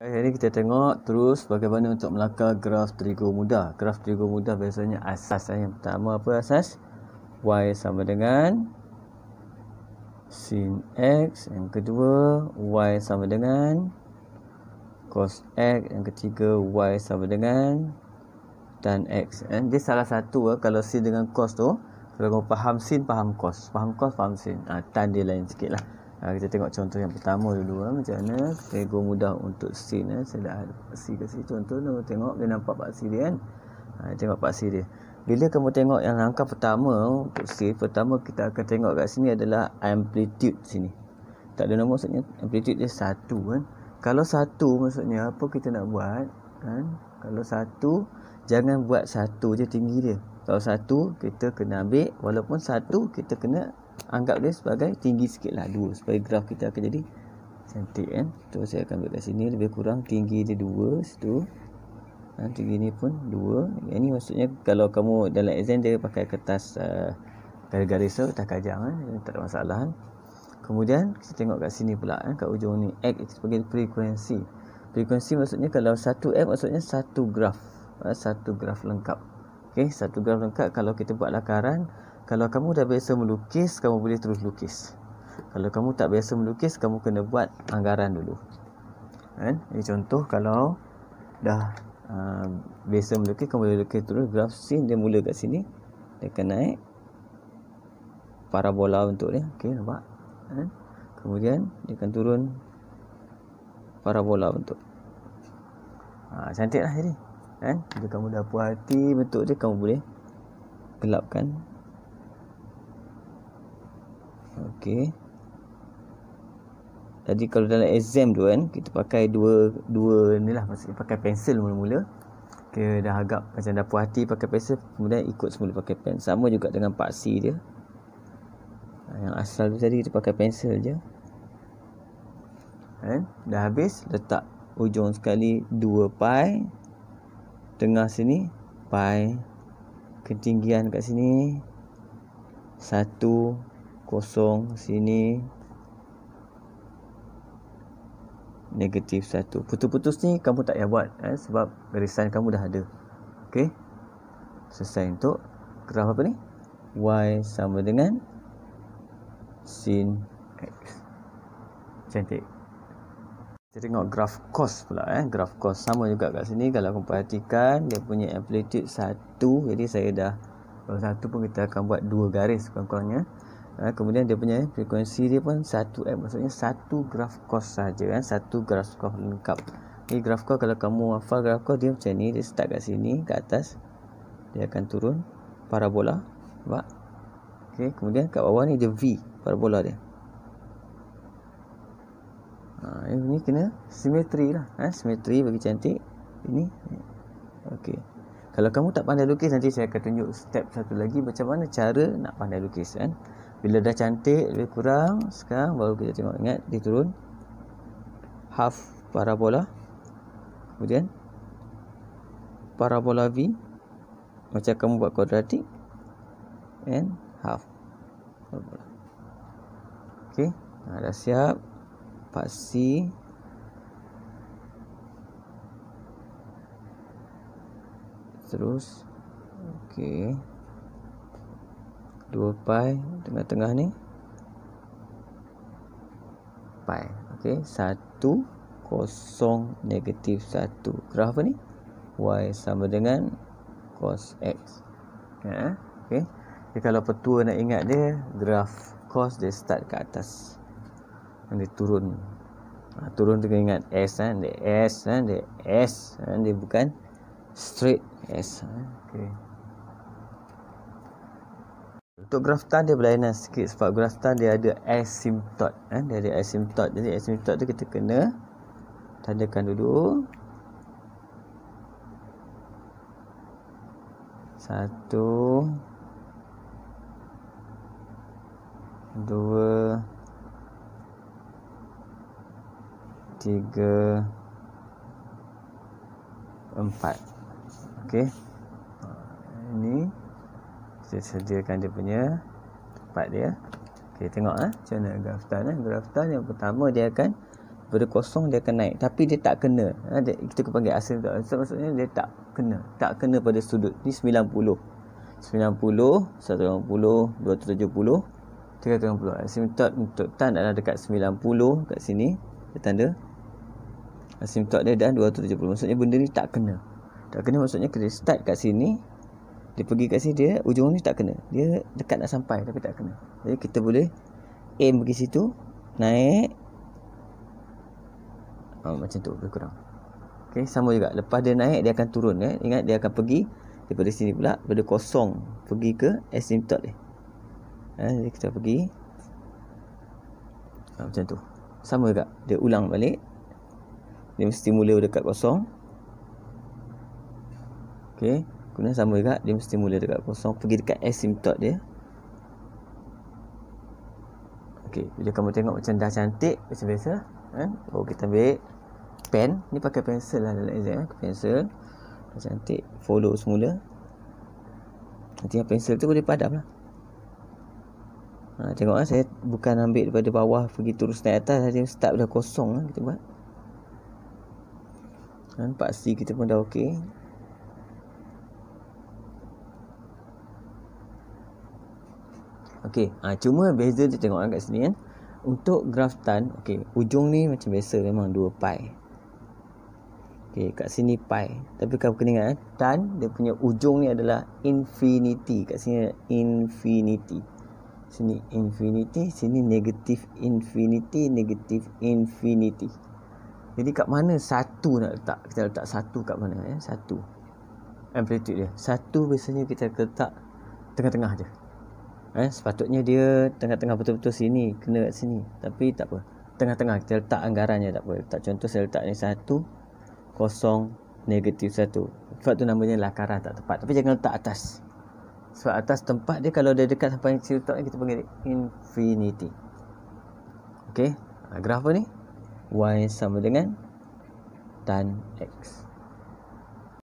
Hari ini kita tengok terus bagaimana untuk melakar graf terigu muda. Graf terigu muda biasanya asas. Yang pertama apa asas? Y sama dengan sin X. Yang kedua, Y sama dengan cos X. Yang ketiga, Y sama dengan tan X. Jadi salah satu eh, kalau sin dengan cos tu. Kalau kau faham sin, faham cos. Faham cos, faham sin. Ha, tan dia lain sikit lah. Ha, kita tengok contoh yang pertama dulu lah. macam mana ego mudah untuk scene eh. Ha. saya dah ada paksi kat situ contoh tu tengok dia nampak paksi dia kan ha, tengok paksi dia bila kamu tengok yang langkah pertama untuk save pertama kita akan tengok kat sini adalah amplitude sini tak ada nombor maksudnya amplitude dia satu kan kalau satu maksudnya apa kita nak buat kan kalau satu jangan buat satu je tinggi dia kalau satu kita kena ambil walaupun satu kita kena anggap dia sebagai tinggi sikit lah 2 supaya graf kita akan jadi cantik kan so saya akan ambil kat sini lebih kurang tinggi dia 2 situ dan ha, tinggi ni pun 2 yang ni maksudnya kalau kamu dalam exam dia pakai kertas eh, garis-garis uh, tu tak kajang kan eh? tak ada masalah kan kemudian kita tengok kat sini pula kan kat ujung ni X itu sebagai frekuensi frekuensi maksudnya kalau 1F maksudnya satu graf eh, satu graf lengkap Okey, satu gram lengkap kalau kita buat lakaran, kalau kamu dah biasa melukis, kamu boleh terus lukis. Kalau kamu tak biasa melukis, kamu kena buat anggaran dulu. Kan? Ini contoh kalau dah uh, biasa melukis, kamu boleh lukis terus graf sin dia mula kat sini. Dia akan naik parabola untuk dia. Okey, nampak? Kan? Kemudian dia akan turun parabola untuk. Ah, ha, cantiklah jadi. Eh, bila kamu dah puas hati bentuk dia kamu boleh gelapkan. Okey. Tadi kalau dalam exam tu kan kita pakai dua dua ni lah maksudnya pakai pensel mula-mula. Okay, dah agak macam dah puas hati pakai pensel kemudian ikut semula pakai pen. Sama juga dengan paksi dia. Yang asal tu tadi kita pakai pensel je. Kan? Dah habis letak ujung sekali 2 pi tengah sini pi ketinggian kat sini 1 kosong sini negatif 1 putus-putus ni kamu tak payah buat eh, sebab garisan kamu dah ada ok selesai untuk graf apa ni y sama dengan sin x cantik kita tengok graf cos pula eh. Graf cos sama juga kat sini. Kalau kau perhatikan dia punya amplitude 1. Jadi saya dah kalau 1 pun kita akan buat 2 garis kurang-kurangnya. Eh, kemudian dia punya frekuensi dia pun 1 eh, maksudnya 1 graf cos saja kan. Eh. graf cos lengkap. Ini graf cos kalau kamu hafal graf cos dia macam ni. Dia start kat sini kat atas. Dia akan turun parabola. Nampak? Okay, kemudian kat bawah ni dia V parabola dia Ha, yang ini kena simetri lah ha, simetri bagi cantik ini okey kalau kamu tak pandai lukis nanti saya akan tunjuk step satu lagi macam mana cara nak pandai lukis kan bila dah cantik lebih kurang sekarang baru kita tengok ingat dia turun half parabola kemudian parabola V macam kamu buat kuadratik and half parabola Okay, ha, dah siap part C terus okey 2 pi tengah-tengah ni pi okey 1 kosong negatif 1 graf apa ni y sama dengan cos x ya okey kalau petua nak ingat dia graf cos dia start ke atas Nanti turun ha, Turun tu kena ingat S kan ha? Dia S kan ha? Dia S kan ha? Dia bukan Straight S ha? Okay untuk graf tan dia berlainan sikit sebab graf tan dia ada asymptot eh? Dia ada asymptot Jadi asymptot tu kita kena Tandakan dulu Satu Dua tiga empat ok ini kita sediakan dia punya tempat dia ok tengok lah macam mana graftan eh? graftan yang pertama dia akan daripada kosong dia akan naik tapi dia tak kena ha, kita panggil asal tak maksudnya dia tak kena tak kena pada sudut ni 90 90 180 270 330 asymptot untuk tan adalah dekat 90 kat sini tanda asimptot dia dan 270 maksudnya benda ni tak kena tak kena maksudnya kena start kat sini dia pergi kat sini dia ujung ni tak kena dia dekat nak sampai tapi tak kena jadi kita boleh aim pergi situ naik oh, macam tu lebih kurang ok sama juga lepas dia naik dia akan turun eh. ingat dia akan pergi daripada sini pula daripada kosong pergi ke asimptot dia eh, jadi kita pergi oh, macam tu sama juga dia ulang balik dia mesti mula dekat kosong Ok Kemudian sama juga Dia mesti mula dekat kosong Pergi dekat asymptote dia Ok jadi kamu tengok macam dah cantik Macam biasa eh? Oh kita ambil Pen Ni pakai pencil lah dalam exam eh? Pencil Dah cantik Follow semula Nanti yang pencil tu boleh padam lah ha, Tengok lah saya bukan ambil daripada bawah Pergi terus naik atas Saya start dah kosong lah kita buat kan pasti kita pun dah okey. Okey, ha, cuma beza dia tengok lah kat sini kan. Untuk graf tan, okey, ujung ni macam biasa memang 2 pi. Okey, kat sini pi. Tapi kau kena ingat eh, tan dia punya ujung ni adalah infinity. Kat sini infinity. Sini infinity, sini negative infinity, negative infinity. Negative infinity. Jadi kat mana satu nak letak? Kita letak satu kat mana ya? Satu. Amplitude dia. Satu biasanya kita letak tengah-tengah je. Eh, sepatutnya dia tengah-tengah betul-betul sini, kena kat sini. Tapi tak apa. Tengah-tengah kita letak anggarannya tak apa. Letak contoh saya letak ni satu, kosong, negatif satu. Sebab tu namanya lakaran tak tepat. Tapi jangan letak atas. Sebab atas tempat dia kalau dia dekat sampai ni kita panggil infinity. okey Graf apa ni? Y sama dengan tan X.